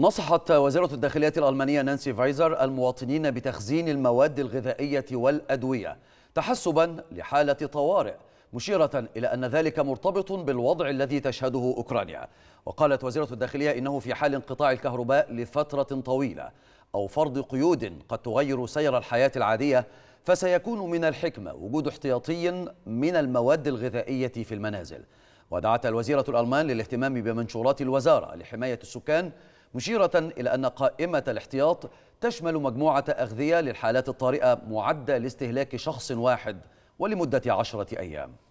نصحت وزيرة الداخلية الألمانية نانسي فايزر المواطنين بتخزين المواد الغذائية والأدوية تحسبا لحالة طوارئ مشيرة إلى أن ذلك مرتبط بالوضع الذي تشهده أوكرانيا وقالت وزيرة الداخلية إنه في حال انقطاع الكهرباء لفترة طويلة أو فرض قيود قد تغير سير الحياة العادية فسيكون من الحكمة وجود احتياطي من المواد الغذائية في المنازل ودعت الوزيرة الألمان للاهتمام بمنشورات الوزارة لحماية السكان مشيرة إلى أن قائمة الاحتياط تشمل مجموعة أغذية للحالات الطارئة معدة لاستهلاك شخص واحد ولمدة عشرة أيام